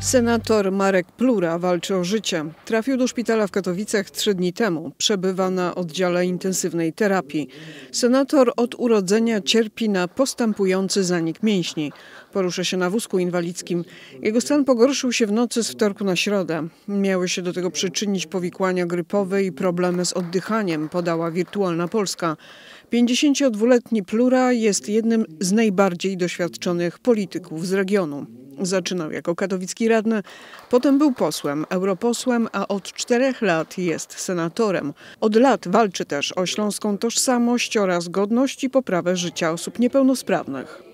Senator Marek Plura walczy o życie. Trafił do szpitala w Katowicach trzy dni temu. Przebywa na oddziale intensywnej terapii. Senator od urodzenia cierpi na postępujący zanik mięśni. Porusza się na wózku inwalidzkim. Jego stan pogorszył się w nocy z wtorku na środę. Miały się do tego przyczynić powikłania grypowe i problemy z oddychaniem, podała Wirtualna Polska. 52-letni Plura jest jednym z najbardziej doświadczonych polityków z regionu. Zaczynał jako katowicki radny, potem był posłem, europosłem, a od czterech lat jest senatorem. Od lat walczy też o śląską tożsamość oraz godność i poprawę życia osób niepełnosprawnych.